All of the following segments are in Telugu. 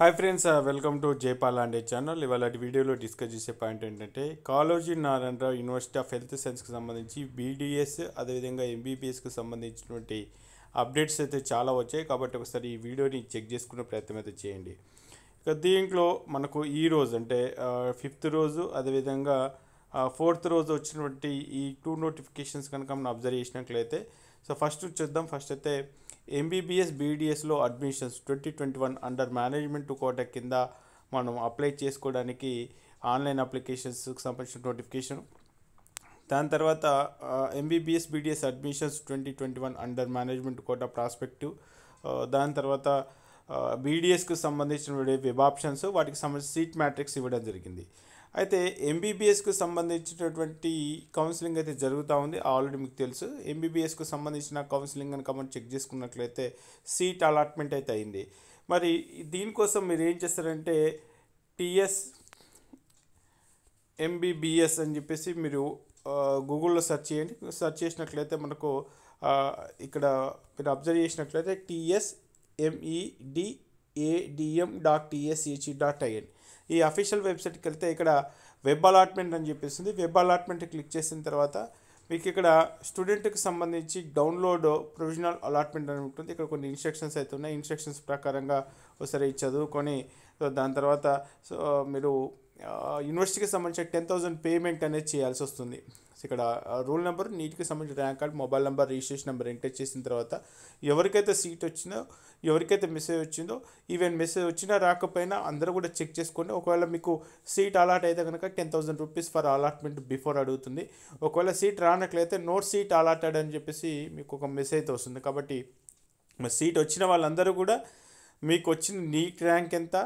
hi friends welcome to Jaipal Ande channel ఇవాళ వీడియోలో డిస్కస్ చేసే పాయింట్ ఏంటంటే Kaloji Narayana Rao university of health సైన్స్కి సంబంధించి బీడీఎస్ అదేవిధంగా ఎంబీబీఎస్కి సంబంధించినటువంటి అప్డేట్స్ అయితే చాలా వచ్చాయి కాబట్టి ఒకసారి ఈ వీడియోని చెక్ చేసుకునే ప్రయత్నం అయితే చేయండి ఇక దీంట్లో మనకు ఈ రోజు అంటే ఫిఫ్త్ రోజు అదేవిధంగా ఫోర్త్ రోజు వచ్చినటువంటి ఈ టూ నోటిఫికేషన్స్ కనుక మనం అబ్జర్వ్ చేసినట్లయితే సో ఫస్ట్ చూద్దాం ఫస్ట్ అయితే ఎంబీబీఎస్ బీడీఎస్లో admissions twenty twenty one under management quota కింద మనం అప్లై చేసుకోవడానికి ఆన్లైన్ అప్లికేషన్స్కి సంబంధించిన నోటిఫికేషన్ దాని తర్వాత MBBS BDS admissions twenty twenty one under management quota prospective దాని తర్వాత బీడిఎస్కి సంబంధించిన వెబ్ ఆప్షన్స్ వాటికి సంబంధించి సీట్ మ్యాట్రిక్స్ ఇవ్వడం జరిగింది అయితే ఎంబీబీఎస్కు సంబంధించినటువంటి కౌన్సిలింగ్ అయితే జరుగుతూ ఉంది ఆల్రెడీ మీకు తెలుసు ఎంబీబీఎస్కు సంబంధించిన కౌన్సిలింగ్ అని మనం చెక్ చేసుకున్నట్లయితే సీట్ అలాట్మెంట్ అయితే అయింది మరి దీనికోసం మీరు ఏం చేస్తారంటే టిఎస్ ఎంబీబీఎస్ అని చెప్పేసి మీరు గూగుల్లో సెర్చ్ చేయండి సెర్చ్ చేసినట్లయితే మనకు ఇక్కడ మీరు అబ్జర్వ్ చేసినట్లయితే TS MEDADM dot TSEHE dot IN ఈ అఫీషియల్ వెబ్సైట్కి వెళ్తే ఇక్కడ వెబ్ అలాట్మెంట్ అని చెప్పేసింది వెబ్ అలాట్మెంట్ క్లిక్ చేసిన తర్వాత మీకు ఇక్కడ స్టూడెంట్కి సంబంధించి డౌన్లోడ్ ప్రొవిజనల్ అలాట్మెంట్ అని ఉంటుంది ఇక్కడ కొన్ని ఇన్స్ట్రక్షన్స్ అయితే ఉన్నాయి ఇన్స్ట్రక్షన్స్ ప్రకారంగా ఒకసారి చదువుకొని దాని తర్వాత సో మీరు యూనివర్సిటీకి సంబంధించి టెన్ థౌజండ్ పేమెంట్ అనేది చేయాల్సి వస్తుంది ఇక్కడ రూల్ నెంబర్ నీట్కి సంబంధించిన rank card mobile number registration number enter చేసిన తర్వాత ఎవరికైతే సీట్ వచ్చిందో ఎవరికైతే మెసేజ్ వచ్చిందో ఈవెన్ మెసేజ్ వచ్చినా రాకపోయినా అందరూ కూడా చెక్ చేసుకోండి ఒకవేళ మీకు సీట్ అలాట్ అయితే కనుక ten thousand rupees for allotment before అడుగుతుంది ఒకవేళ సీట్ రానట్లయితే నో సీట్ అలాటెడ్ అని చెప్పేసి మీకు ఒక మెసేజ్ వస్తుంది కాబట్టి సీట్ వచ్చిన వాళ్ళందరూ కూడా మీకు వచ్చిన నీట్ ర్యాంక్ ఎంత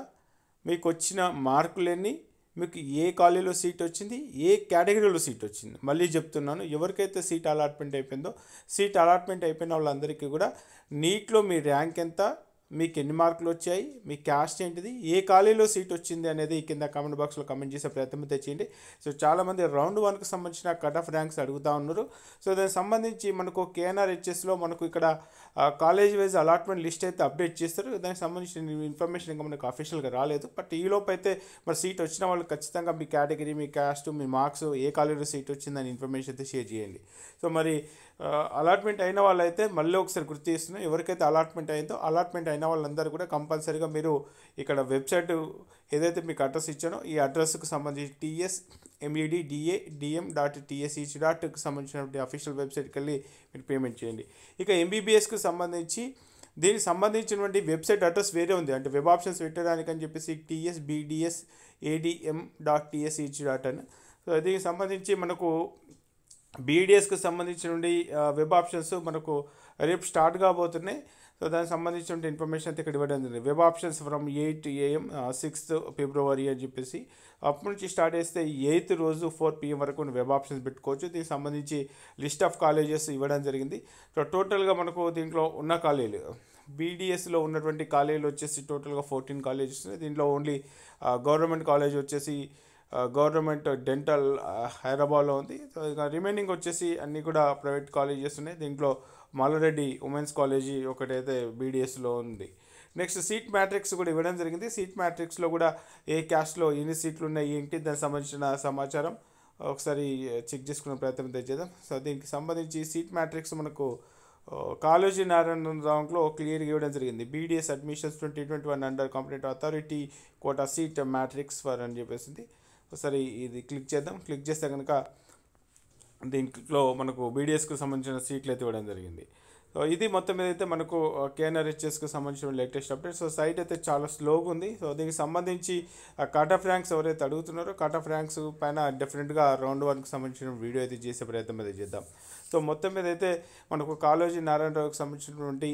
మీకు వచ్చిన మార్కులన్నీ మీకు ఏ కాలేజీలో సీట్ వచ్చింది ఏ కేటగిరీలో సీట్ వచ్చింది మళ్ళీ చెప్తున్నాను ఎవరికైతే సీట్ అలాట్మెంట్ అయిపోయిందో సీట్ అలాట్మెంట్ అయిపోయిన వాళ్ళందరికీ కూడా నీట్లో మీ ర్యాంక్ ఎంత మీకు ఎన్ని మార్కులు వచ్చాయి మీ క్యాస్ట్ ఏంటిది ఏ కాలేజీలో సీట్ వచ్చింది అనేది కింద కామెంట్ బాక్స్లో కమెంట్ చేసే ప్రయత్నం తెచ్చేయండి సో చాలామంది రౌండ్ వన్కి సంబంధించిన కట్ ఆఫ్ ర్యాంక్స్ అడుగుతూ ఉన్నారు సో దానికి సంబంధించి మనకు కేఎన్ఆర్ హెచ్ఎస్లో మనకు ఇక్కడ కాలేజ్ వైజ్ అలాట్మెంట్ లిస్ట్ అయితే అప్డేట్ చేస్తారు దానికి సంబంధించిన ఇన్ఫర్మేషన్ ఇంకా మనకు అఫీషియల్గా రాలేదు బట్ ఈలోపు అయితే మరి సీట్ వచ్చిన వాళ్ళు ఖచ్చితంగా మీ కేటగిరీ మీ క్యాస్ట్ మీ మార్క్స్ ఏ కాలేజీలో సీట్ వచ్చిందని ఇన్ఫర్మేషన్ అయితే షేర్ చేయండి సో మరి అలాట్మెంట్ అయిన వాళ్ళైతే మళ్ళీ ఒకసారి గుర్తు చేస్తున్నాం ఎవరికైతే అలాట్మెంట్ అయిందో అలాట్మెంట్ అయిన వాళ్ళందరూ కూడా కంపల్సరీగా మీరు ఇక్కడ వెబ్సైట్ ఏదైతే మీకు అడ్రస్ ఇచ్చానో ఈ అడ్రస్కు సంబంధించి TS MED DA DM dot TSCHE డాట్కి సంబంధించినటువంటి అఫీషియల్ వెబ్సైట్కి వెళ్ళి మీరు పేమెంట్ చేయండి ఇక ఎంబీబీఎస్కి సంబంధించి దీనికి సంబంధించినటువంటి వెబ్సైట్ అడ్రస్ వేరే ఉంది అంటే వెబ్ ఆప్షన్స్ పెట్టడానికి అని చెప్పేసి TS BDS ADM dot TSCHE dot అని సో దీనికి సంబంధించి మనకు బీడిఎస్కి నుండి వెబ్ ఆప్షన్స్ మనకు రేపు స్టార్ట్ కాబోతున్నాయి సో దానికి సంబంధించిన ఇన్ఫర్మేషన్ అయితే ఇక్కడ ఇవ్వడం జరిగింది web options from eight AM sixth February అని చెప్పేసి అప్పటి నుంచి స్టార్ట్ చేస్తే ఎయిత్ రోజు ఫోర్ పిఎం వరకు వెబ్ ఆప్షన్స్ పెట్టుకోవచ్చు దీనికి సంబంధించి లిస్ట్ ఆఫ్ కాలేజెస్ ఇవ్వడం జరిగింది సో టోటల్గా మనకు దీంట్లో ఉన్న కాలేజీలు బీడిఎస్లో ఉన్నటువంటి కాలేజీలు వచ్చేసి టోటల్గా ఫోర్టీన్ కాలేజెస్ దీంట్లో ఓన్లీ గవర్నమెంట్ కాలేజ్ వచ్చేసి గవర్నమెంట్ డెంటల్ హైదరాబాద్లో ఉంది సో ఇక రిమైనింగ్ వచ్చేసి అన్నీ కూడా ప్రైవేట్ కాలేజెస్ ఉన్నాయి దీంట్లో మాలారెడ్డి ఉమెన్స్ కాలేజీ ఒకటైతే బీడిఎస్లో ఉంది నెక్స్ట్ సీట్ మ్యాట్రిక్స్ కూడా ఇవ్వడం జరిగింది సీట్ మ్యాట్రిక్స్లో కూడా ఏ క్యాస్ట్లో ఎన్ని సీట్లు ఉన్నాయి ఏంటి దానికి సంబంధించిన సమాచారం ఒకసారి చెక్ చేసుకున్న ప్రయత్నం తెచ్చేద్దాం సో దీనికి సంబంధించి సీట్ మ్యాట్రిక్స్ మనకు కాలేజీ నారాయణ రావులో క్లియర్గా ఇవ్వడం జరిగింది BDS admissions twenty twenty one under competitive authority quota seat matrix for అని చెప్పేసింది ఒకసారి ఇది క్లిక్ చేద్దాం క్లిక్ చేస్తే కనుక దీంట్లో మనకు బీడిఎస్కు సంబంధించిన సీట్లు అయితే ఇవ్వడం జరిగింది సో ఇది మొత్తం మీద అయితే మనకు కేఎన్ఆర్హెచ్ఎస్కి సంబంధించిన లేటెస్ట్ అప్డేట్ సో సైట్ అయితే చాలా స్లోగా ఉంది సో దీనికి సంబంధించి కట్ ఆఫ్ ర్యాంక్స్ ఎవరైతే అడుగుతున్నారో కట్ ఆఫ్ ర్యాంక్స్ పైన డెఫినెట్గా రౌండ్ వన్కి సంబంధించిన వీడియో అయితే చేసే ప్రయత్నం అయితే చేద్దాం సో మొత్తం మీద అయితే మనకు కాలోజీ నారాయణరావుకి సంబంధించినటువంటి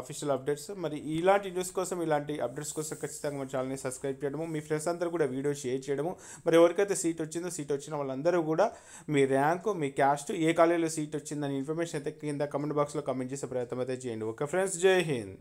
అఫీషియల్ అప్డేట్స్ మరి ఇలాంటి న్యూస్ కోసం ఇలాంటి అప్డేట్స్ కోసం ఖచ్చితంగా మన ఛానల్ని సబ్స్క్రైబ్ చేయడము మీ ఫ్రెండ్స్ అందరూ కూడా వీడియో షేర్ చేయడము మరి ఎవరికైతే సీట్ వచ్చిందో సీట్ వచ్చిన వాళ్ళందరూ కూడా మీ ర్యాంకు మీ క్యాస్ట్ ఏ కాలేజీలో సీట్ వచ్చిందని ఇన్ఫర్మేషన్ అయితే కింద కమెంట్ బాక్స్లో కమెంట్ చేసే ప్రయత్నం అయితే చేయండి ఓకే ఫ్రెండ్స్ జై హింద్